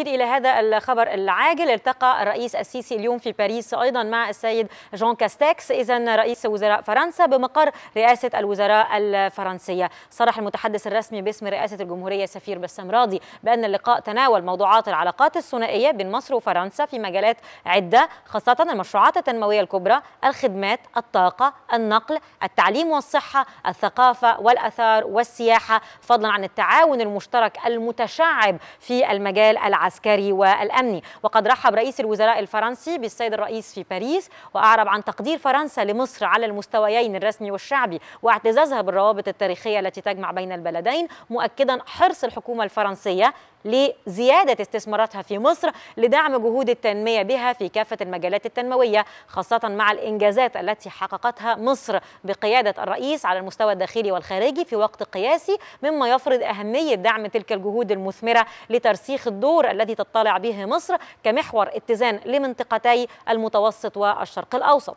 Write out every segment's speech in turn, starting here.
نشير إلى هذا الخبر العاجل التقى الرئيس السيسي اليوم في باريس أيضا مع السيد جون كاستكس إذا رئيس وزراء فرنسا بمقر رئاسة الوزراء الفرنسية صرح المتحدث الرسمي باسم رئاسة الجمهورية سفير بسام راضي بأن اللقاء تناول موضوعات العلاقات الثنائية بين مصر وفرنسا في مجالات عدة خاصة المشروعات التنموية الكبرى الخدمات الطاقة النقل التعليم والصحة الثقافة والأثار والسياحة فضلا عن التعاون المشترك المتشعب في المجال العالمي العسكري والأمني وقد رحب رئيس الوزراء الفرنسي بالسيد الرئيس في باريس وأعرب عن تقدير فرنسا لمصر على المستويين الرسمي والشعبي واعتزازها بالروابط التاريخية التي تجمع بين البلدين مؤكدا حرص الحكومة الفرنسية لزيادة استثماراتها في مصر لدعم جهود التنمية بها في كافة المجالات التنموية خاصة مع الإنجازات التي حققتها مصر بقيادة الرئيس على المستوى الداخلي والخارجي في وقت قياسي مما يفرض أهمية دعم تلك الجهود المثمرة لترسيخ الدور الذي تطلع به مصر كمحور اتزان لمنطقتي المتوسط والشرق الأوسط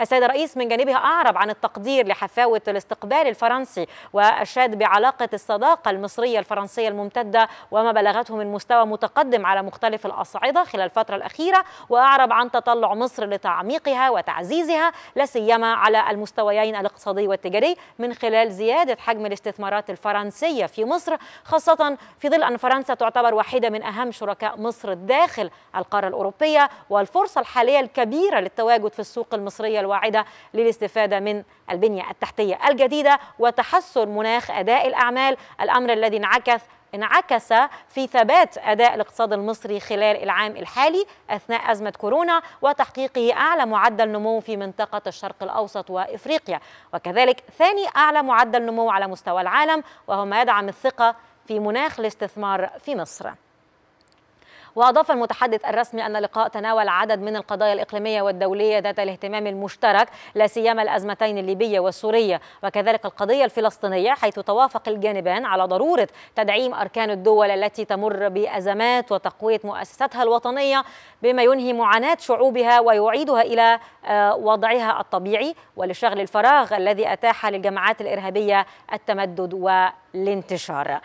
السيد الرئيس من جانبها أعرب عن التقدير لحفاوة الاستقبال الفرنسي وأشاد بعلاقة الصداقة المصرية الفرنسية الممتدة وما بلغته من مستوى متقدم على مختلف الأصعدة خلال الفترة الأخيرة وأعرب عن تطلع مصر لتعميقها وتعزيزها لا سيما على المستويين الاقتصادي والتجاري من خلال زيادة حجم الاستثمارات الفرنسية في مصر خاصة في ظل أن فرنسا تعتبر واحدة من أهم شركاء مصر داخل القارة الأوروبية والفرصة الحالية الكبيرة للتواجد في السوق المصرية الصحية الواعدة للاستفادة من البنية التحتية الجديدة وتحسن مناخ أداء الأعمال الأمر الذي انعكس انعكس في ثبات أداء الاقتصاد المصري خلال العام الحالي أثناء أزمة كورونا وتحقيقه أعلى معدل نمو في منطقة الشرق الأوسط وإفريقيا وكذلك ثاني أعلى معدل نمو على مستوى العالم وهو ما يدعم الثقة في مناخ الاستثمار في مصر وأضاف المتحدث الرسمي أن اللقاء تناول عدد من القضايا الإقليمية والدولية ذات الاهتمام المشترك لا سيما الأزمتين الليبية والسورية وكذلك القضية الفلسطينية حيث توافق الجانبان على ضرورة تدعيم أركان الدول التي تمر بأزمات وتقوية مؤسستها الوطنية بما ينهي معاناة شعوبها ويعيدها إلى آه، وضعها الطبيعي ولشغل الفراغ الذي أتاح للجماعات الإرهابية التمدد والانتشار